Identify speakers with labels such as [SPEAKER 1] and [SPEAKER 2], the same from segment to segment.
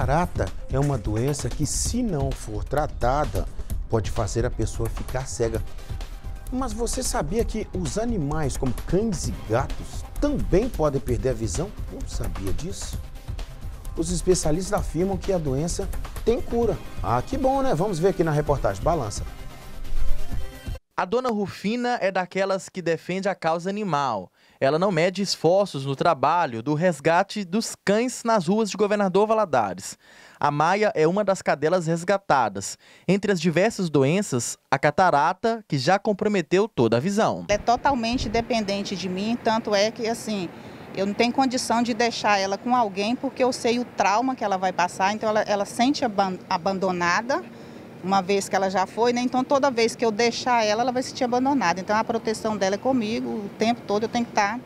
[SPEAKER 1] Barata é uma doença que, se não for tratada, pode fazer a pessoa ficar cega. Mas você sabia que os animais, como cães e gatos, também podem perder a visão? Não sabia disso? Os especialistas afirmam que a doença tem cura. Ah, que bom, né? Vamos ver aqui na reportagem. Balança.
[SPEAKER 2] A dona Rufina é daquelas que defende a causa animal ela não mede esforços no trabalho do resgate dos cães nas ruas de Governador Valadares. A Maia é uma das cadelas resgatadas. Entre as diversas doenças, a
[SPEAKER 3] catarata,
[SPEAKER 2] que já comprometeu toda a visão.
[SPEAKER 3] É totalmente dependente de mim, tanto é que assim, eu não tenho condição de deixar ela com alguém porque eu sei o trauma que ela vai passar, então ela, ela sente abandonada uma vez que ela já foi, né? Então toda vez que eu deixar ela, ela vai se sentir abandonada. Então a proteção dela é comigo, o tempo todo eu tenho que estar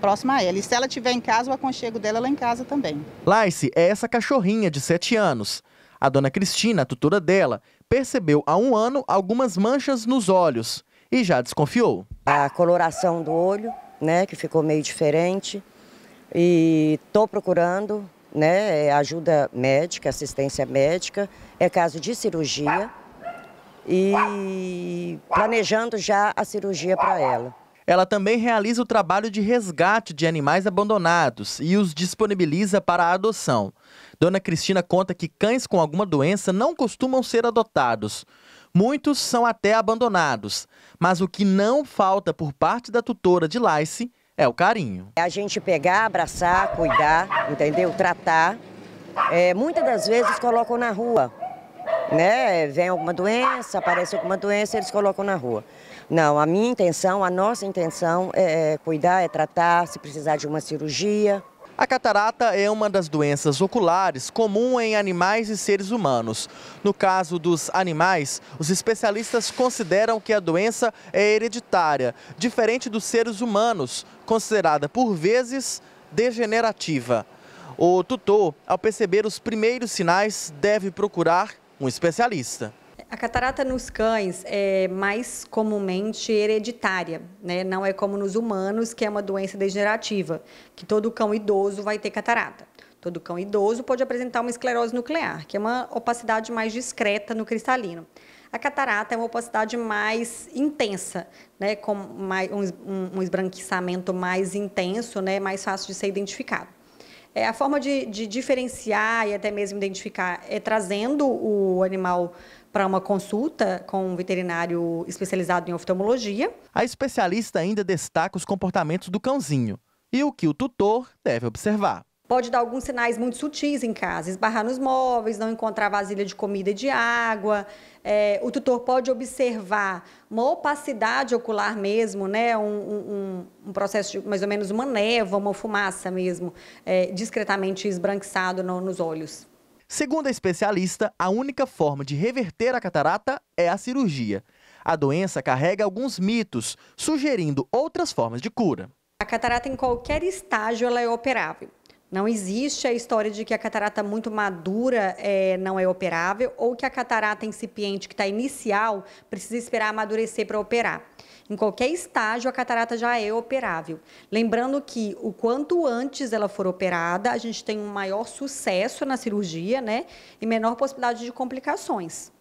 [SPEAKER 3] próxima a ela. E se ela estiver em casa, o aconchego dela é lá em casa também.
[SPEAKER 2] Laice é essa cachorrinha de 7 anos. A dona Cristina, a tutora dela, percebeu há um ano algumas manchas
[SPEAKER 4] nos olhos e já desconfiou. A coloração do olho, né, que ficou meio diferente. E tô procurando né, é ajuda médica, assistência médica, é caso de cirurgia e planejando já a cirurgia para ela. Ela também realiza o trabalho de
[SPEAKER 2] resgate de animais abandonados e os disponibiliza para a adoção. Dona Cristina conta que cães com alguma doença não costumam ser adotados. Muitos são até abandonados, mas o que não falta por parte da tutora de Lice é o carinho.
[SPEAKER 4] É a gente pegar, abraçar, cuidar, entendeu? Tratar. É, muitas das vezes colocam na rua, né? Vem alguma doença, aparece alguma doença, eles colocam na rua. Não, a minha intenção, a nossa intenção é, é cuidar, é tratar, se precisar de uma cirurgia. A catarata é uma das doenças oculares comum
[SPEAKER 2] em animais e seres humanos. No caso dos animais, os especialistas consideram que a doença é hereditária, diferente dos seres humanos, considerada por vezes degenerativa. O tutor, ao perceber os primeiros sinais, deve procurar um especialista.
[SPEAKER 1] A catarata nos cães é mais comumente hereditária, né? Não é como nos humanos, que é uma doença degenerativa, que todo cão idoso vai ter catarata. Todo cão idoso pode apresentar uma esclerose nuclear, que é uma opacidade mais discreta no cristalino. A catarata é uma opacidade mais intensa, né? Com mais, um, um esbranquiçamento mais intenso, né? Mais fácil de ser identificado. É, a forma de, de, diferenciar e até mesmo identificar é trazendo o animal para uma consulta com um veterinário especializado em oftalmologia. A especialista ainda destaca os comportamentos
[SPEAKER 2] do cãozinho e o que o tutor deve observar.
[SPEAKER 1] Pode dar alguns sinais muito sutis em casa, esbarrar nos móveis, não encontrar vasilha de comida e de água. É, o tutor pode observar uma opacidade ocular mesmo, né? um, um, um processo de mais ou menos uma névoa, uma fumaça mesmo, é, discretamente esbranquiçado no, nos olhos.
[SPEAKER 2] Segundo a especialista, a única forma de reverter a catarata é a cirurgia. A doença carrega alguns mitos, sugerindo outras formas de cura.
[SPEAKER 1] A catarata em qualquer estágio ela é operável. Não existe a história de que a catarata muito madura é, não é operável ou que a catarata incipiente que está inicial precisa esperar amadurecer para operar. Em qualquer estágio, a catarata já é operável. Lembrando que o quanto antes ela for operada, a gente tem um maior sucesso na cirurgia, né? E menor possibilidade de complicações.